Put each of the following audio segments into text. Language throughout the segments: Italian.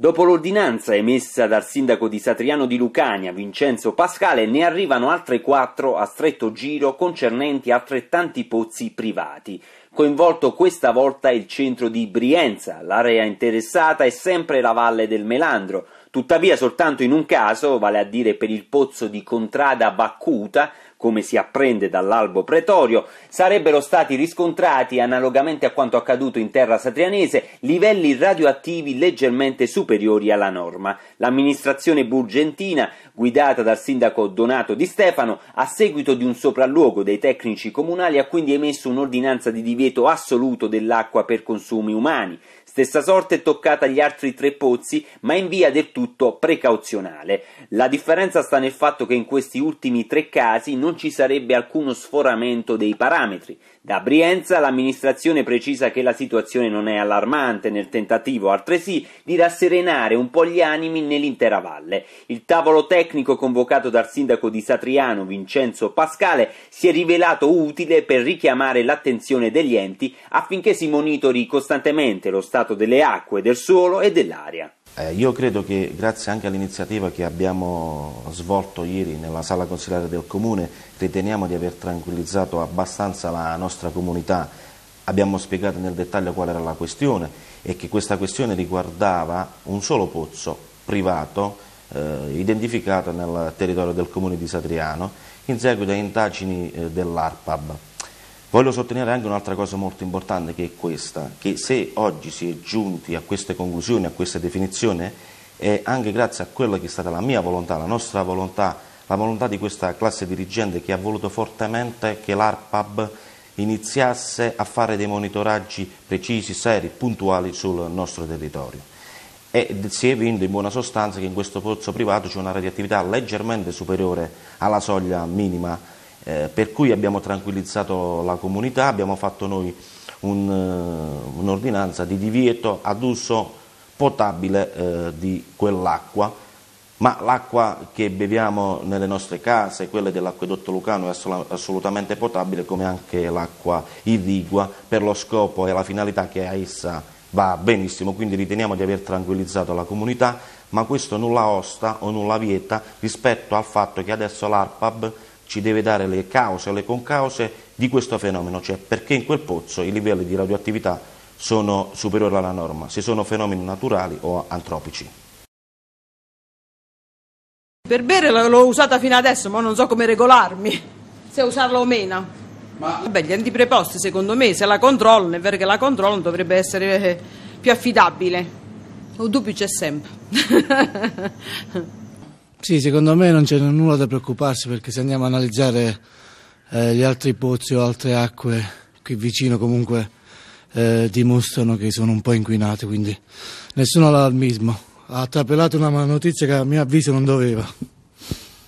Dopo l'ordinanza emessa dal sindaco di Satriano di Lucania, Vincenzo Pascale, ne arrivano altre quattro a stretto giro concernenti altrettanti pozzi privati. Coinvolto questa volta il centro di Brienza, l'area interessata è sempre la valle del Melandro, Tuttavia soltanto in un caso, vale a dire per il pozzo di Contrada Baccuta, come si apprende dall'albo pretorio, sarebbero stati riscontrati, analogamente a quanto accaduto in terra satrianese, livelli radioattivi leggermente superiori alla norma. L'amministrazione burgentina, guidata dal sindaco Donato Di Stefano, a seguito di un sopralluogo dei tecnici comunali, ha quindi emesso un'ordinanza di divieto assoluto dell'acqua per consumi umani. Stessa sorte è toccata agli altri tre pozzi, ma in via del tutto tutto precauzionale. La differenza sta nel fatto che in questi ultimi tre casi non ci sarebbe alcuno sforamento dei parametri. Da Brienza l'amministrazione precisa che la situazione non è allarmante nel tentativo altresì di rasserenare un po' gli animi nell'intera valle. Il tavolo tecnico convocato dal sindaco di Satriano Vincenzo Pascale si è rivelato utile per richiamare l'attenzione degli enti affinché si monitori costantemente lo stato delle acque, del suolo e dell'aria. Eh, io credo che grazie anche all'iniziativa che abbiamo svolto ieri nella sala consigliare del Comune riteniamo di aver tranquillizzato abbastanza la nostra comunità. Abbiamo spiegato nel dettaglio qual era la questione e che questa questione riguardava un solo pozzo privato eh, identificato nel territorio del Comune di Satriano in seguito a indagini eh, dell'ARPAB. Voglio sottolineare anche un'altra cosa molto importante che è questa, che se oggi si è giunti a queste conclusioni, a questa definizione, è anche grazie a quella che è stata la mia volontà, la nostra volontà, la volontà di questa classe dirigente che ha voluto fortemente che l'ARPAB iniziasse a fare dei monitoraggi precisi, seri, puntuali sul nostro territorio. E si è vinto in buona sostanza che in questo pozzo privato c'è una radioattività leggermente superiore alla soglia minima eh, per cui abbiamo tranquillizzato la comunità, abbiamo fatto noi eh, un'ordinanza un di divieto ad uso potabile eh, di quell'acqua, ma l'acqua che beviamo nelle nostre case, quella dell'acquedotto lucano, è assolutamente potabile come anche l'acqua irrigua per lo scopo e la finalità che a essa va benissimo, quindi riteniamo di aver tranquillizzato la comunità, ma questo nulla osta o nulla vieta rispetto al fatto che adesso l'ARPAB ci deve dare le cause, e le concause di questo fenomeno, cioè perché in quel pozzo i livelli di radioattività sono superiori alla norma, se sono fenomeni naturali o antropici. Per bere l'ho usata fino adesso, ma non so come regolarmi, se usarla o meno. Ma... Beh, gli antipreposti secondo me se la controllano, è vero che la controllano, dovrebbe essere eh, più affidabile. Un dubbio c'è sempre. Sì, secondo me non c'è nulla da preoccuparsi perché se andiamo a analizzare eh, gli altri pozzi o altre acque qui vicino comunque eh, dimostrano che sono un po' inquinate, quindi nessun allarmismo. Ha trapelato una notizia che a mio avviso non doveva.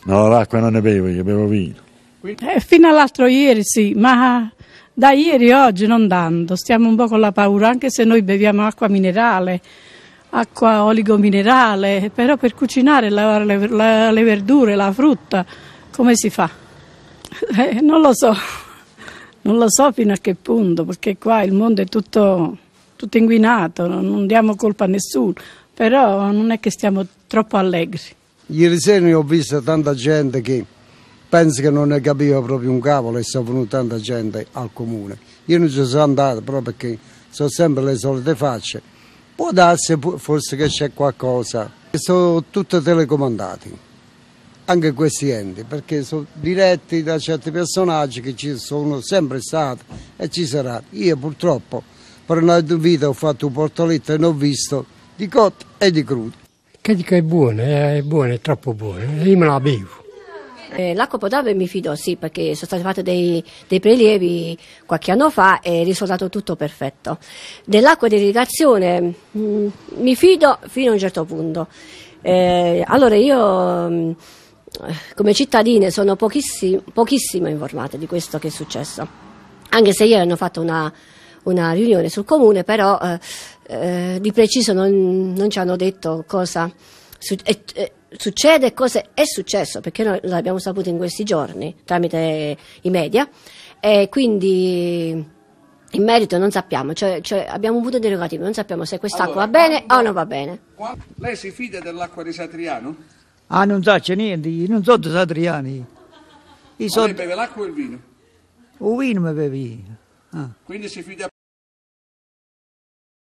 No, l'acqua non ne bevo, io bevo vino. Eh, fino all'altro ieri sì, ma da ieri oggi non tanto, stiamo un po' con la paura, anche se noi beviamo acqua minerale acqua oligo minerale, però per cucinare la, la, la, le verdure, la frutta, come si fa? Eh, non lo so, non lo so fino a che punto, perché qua il mondo è tutto, tutto inguinato, non diamo colpa a nessuno, però non è che stiamo troppo allegri. Ieri sera ho visto tanta gente che penso che non ne capiva proprio un cavolo e sono venuta tanta gente al comune. Io non ci sono andato proprio perché sono sempre le solite facce Può darsi forse che c'è qualcosa. Sono tutti telecomandati, anche questi enti, perché sono diretti da certi personaggi che ci sono sempre stati e ci saranno. Io purtroppo per una vita ho fatto un portoletto e ne ho visto di cotto e di crudo. Che dico è buono, eh, è buono, è troppo buono, io me la bevo. Eh, l'acqua potabile mi fido, sì, perché sono stati fatti dei, dei, prelievi qualche anno fa e è risultato tutto perfetto. Dell'acqua di irrigazione mh, mm, mi fido fino a un certo punto. Eh, allora io... Mh, mm, come cittadina sono pochissimo, pochissimo informate di questo che è successo, anche se ieri hanno fatto una, una riunione sul comune, però eh, eh, di preciso non, non, ci hanno detto cosa, su, eh, succede, cosa è successo, perché noi l'abbiamo saputo in questi giorni tramite i media e quindi in merito non sappiamo, cioè, cioè abbiamo avuto dei derogativi, non sappiamo se quest'acqua allora, va bene quando, o non va bene. Quando, lei si fida dell'acqua di Satriano? Ah, non so niente, io non so di Satriani. Io so... Lei beve l'acqua o il vino? Il vino mi bevi. Ah. Quindi si fida